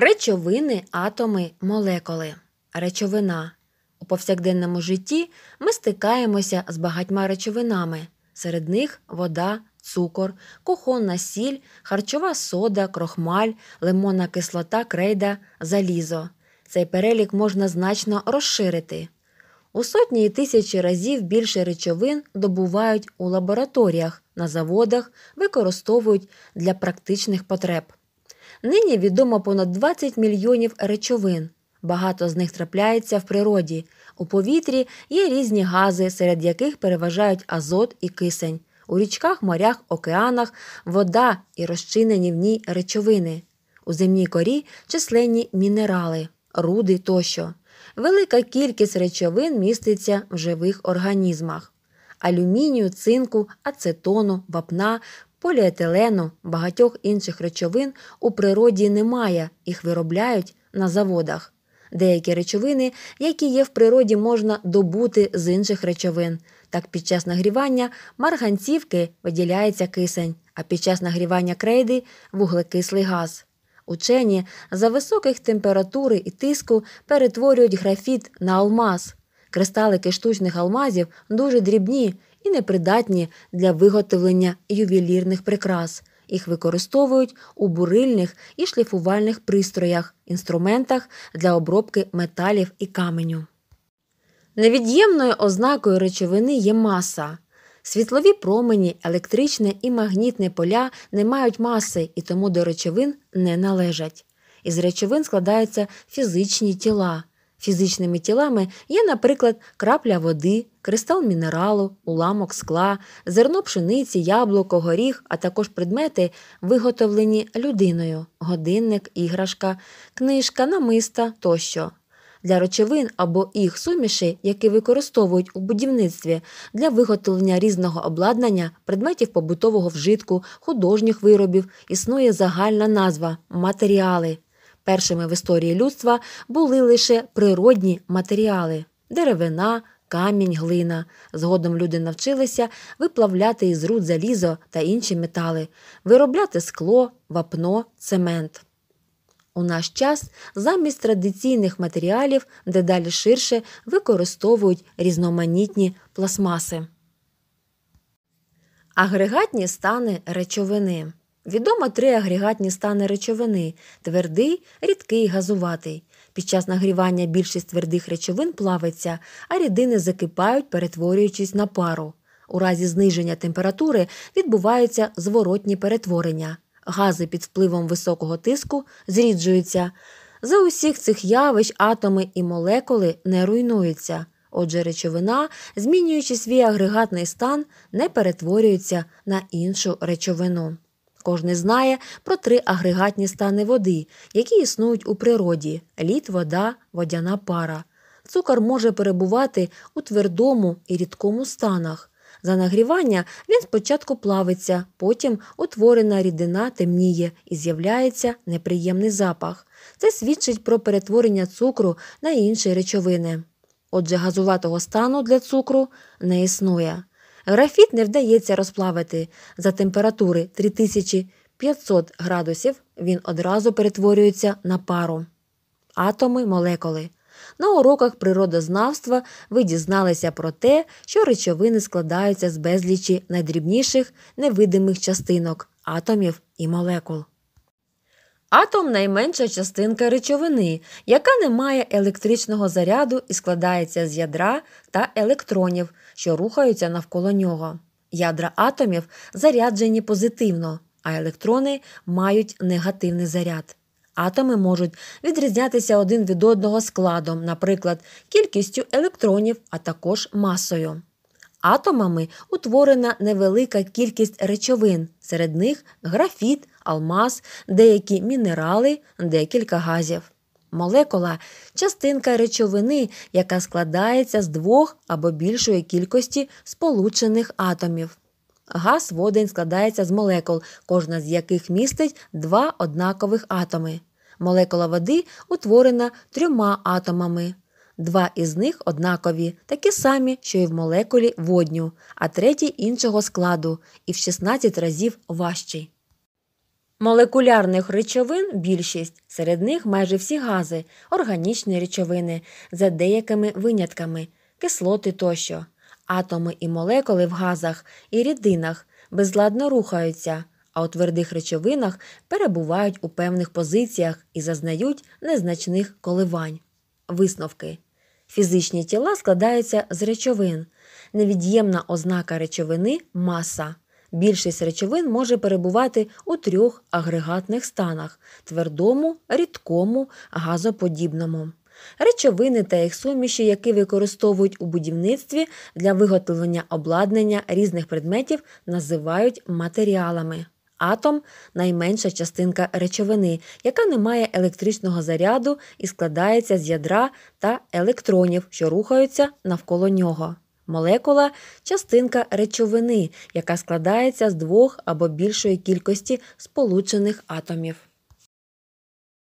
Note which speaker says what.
Speaker 1: Речовини, атоми, молекули. Речовина. У повсякденному житті ми стикаємося з багатьма речовинами. Серед них вода, цукор, кухонна сіль, харчова сода, крохмаль, лимонна кислота, крейда, залізо. Цей перелік можна значно розширити. У сотні і тисячі разів більше речовин добувають у лабораторіях, на заводах, використовують для практичних потреб. Нині відомо понад 20 мільйонів речовин. Багато з них трапляється в природі. У повітрі є різні гази, серед яких переважають азот і кисень. У річках, морях, океанах вода і розчинені в ній речовини. У земній корі численні мінерали, руди тощо. Велика кількість речовин міститься в живих організмах: алюмінію, цинку, ацетону, вапна, Поліетилену, багатьох інших речовин у природі немає, їх виробляють на заводах. Деякі речовини, які є в природі, можна добути з інших речовин. Так під час нагрівання марганцівки виділяється кисень, а під час нагрівання крейди вуглекислий газ. Учені за високих температури і тиску перетворюють графіт на алмаз. Кристалики штучних алмазів дуже дрібні і непридатні для виготовлення ювелірних прикрас. Їх використовують у бурильних і шліфувальних пристроях, інструментах для обробки металів і каменю. Невід'ємною ознакою речовини є маса. Світлові промені, електричне і магнітне поля не мають маси і тому до речовин не належать. Із речовин складаються фізичні тіла. Фізичними тілами є, наприклад, крапля води, кристал мінералу, уламок скла, зерно пшениці, яблуко, горіх, а також предмети, виготовлені людиною годинник, іграшка, книжка, намиста тощо. Для речовин або їх суміші, які використовують у будівництві, для виготовлення різного обладнання, предметів побутового вжитку, художніх виробів існує загальна назва матеріали. Першими в історії людства були лише природні матеріали деревина, камінь, глина. Згодом люди навчилися виплавляти із руд залізо та інші метали, виробляти скло, вапно, цемент. У наш час замість традиційних матеріалів дедалі ширше використовують різноманітні пластмаси. Агрегатні стани речовини. Відомо три агрегатні стани речовини твердий, рідкий газуватий. Під час нагрівання більшість твердих речовин плавиться, а рідини закипають, перетворюючись на пару. У разі зниження температури відбуваються зворотні перетворення. Гази під впливом високого тиску зріджуються. За усіх цих явищ атоми і молекули не руйнуються. Отже, речовина, змінюючи свій агрегатний стан, не перетворюється на іншу речовину також знає про три агрегатні стани води, які існують у природі: лід, вода, водяна пара. Цукор може перебувати у твердому і рідкому станах. За нагрівання він спочатку плавиться, потім утворена рідина темніє і з'являється неприємний запах. Це свідчить про перетворення цукру на інші речовини. Отже, газуватого стану для цукру не існує. Графіт не вдається розплавити за температури 3500 градусів він одразу перетворюється на пару. Атоми молекули. На уроках природознавства ви дізналися про те, що речовини складаються з безлічі найдрібніших невидимих частинок атомів і молекул. Атом найменша частинка речовини, яка не має електричного заряду і складається з ядра та електронів, що рухаються навколо нього. Ядра атомів заряджені позитивно, а електрони мають негативний заряд. Атоми можуть відрізнятися один від одного складом, наприклад, кількістю електронів, а також масою. Атомами утворена невелика кількість речовин, серед них графіт алмаз, деякі мінерали, декілька газів. Молекула частинка речовини, яка складається з двох або більшої кількості сполучених атомів. Газ водень складається з молекул, кожна з яких містить два однакових атоми. Молекула води утворена трьома атомами. Два із них однакові, такі самі, що й в молекулі водню, а третій іншого складу і в 16 разів важчий. Молекулярних речовин більшість, серед них майже всі гази, органічні речовини, за деякими винятками, кислоти тощо. Атоми і молекули в газах і рідинах безладно рухаються, а у твердих речовинах перебувають у певних позиціях і зазнають незначних коливань. Висновки. Фізичні тіла складаються з речовин. Невід'ємна ознака речовини маса. Більшість речовин може перебувати у трьох агрегатних станах твердому, рідкому, газоподібному. Речовини та їх суміші, які використовують у будівництві для виготовлення обладнання різних предметів, називають матеріалами. Атом найменша частинка речовини, яка не має електричного заряду і складається з ядра та електронів, що рухаються навколо нього. Молекула частинка речовини, яка складається з двох або більшої кількості сполучених атомів.